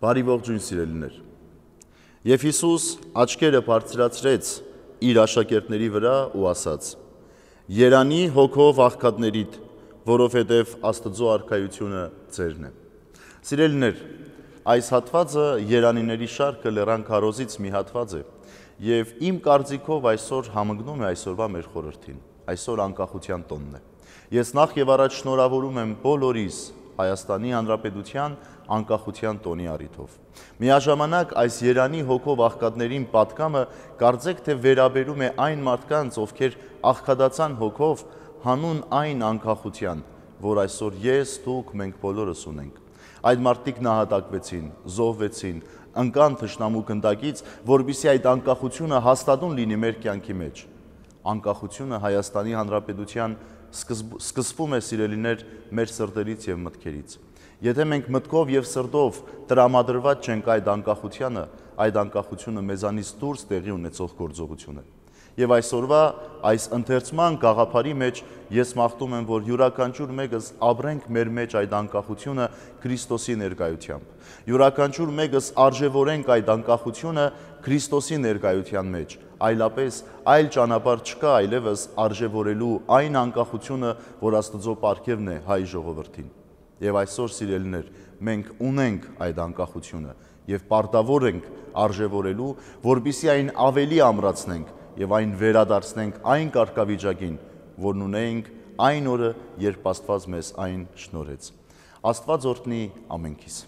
Բարի ողջույն սիրելիներ։ Եվ Հիսուս աչքերը բարձրացրեց իր աշակերտների վրա ու ասաց. Երանի հոգով աղքատներիդ, որովհետև Աստծո արքայությունը ձերն է։ Սիրելիներ, այս հատվածը Երանիների շարքը լեռան քարոզից մի հատված է եւ իմ կարծիքով այսօր համընկնում է այսօրվա մեր խորհրդին։ Այսօր անկախության տոնն է։ Ես նախ եւ առաջ շնորհավորում եմ բոլորիս, Հայաստանի Հանրապետության անկախության տոնի առիթով։ Միաժամանակ այս Երանի հոգով աղքատներին պատկամը կարծեք թե վերաբերում է այն մարդկանց, ովքեր աղքատացան հոգով հանուն այն անկախության, որ այսօր ես, դուք, մենք բոլորս ունենք։ Այդ մարդիկ նահատակվեցին, զոհվեցին, ընկան թշնամու գնդակից, որբիսի այդ անկախությունը հաստատուն լինի մեր կյանքի մեջ։ Անկախությունը Հայաստանի Հանրապետության սկսվում է սիրելիներ մեր սրտերից եւ մտքերից։ Եթե մենք մտքով եւ սրտով տրամադրված չենք այդ անկախությանը, այդ անկախությունը մեզանից դուրս տեղի ունեցող գործողություն է։ Եվ այսօրվա այս ընթերցման գաղափարի մեջ ես մաղթում եմ, որ յուրաքանչյուր մեկս ապրենք մեր մեջ այդ անկախությունը Քրիստոսի ներկայությամբ։ Յուրաքանչյուր մեկս արժևորենք այդ անկախությունը Քրիստոսի ներկայության մեջ, այլապես այլ ճանապարհ չկա այլևս արժևորելու այն անկախությունը, որ Աստծո պարգևն է հայ ժողովրդին։ Եվ այսօր սիրելիներ, մենք ունենք այդ անկախությունը եւ պարտավոր ենք արժևորելու, որբիսի այն ավելի ամրացնենք եւ այն վերադարձնենք այն կարգավիճակին, որն ունեինք այն օրը, երբ Աստված մեզ այն շնորհեց։ Աստված օրհնի ամենքիս։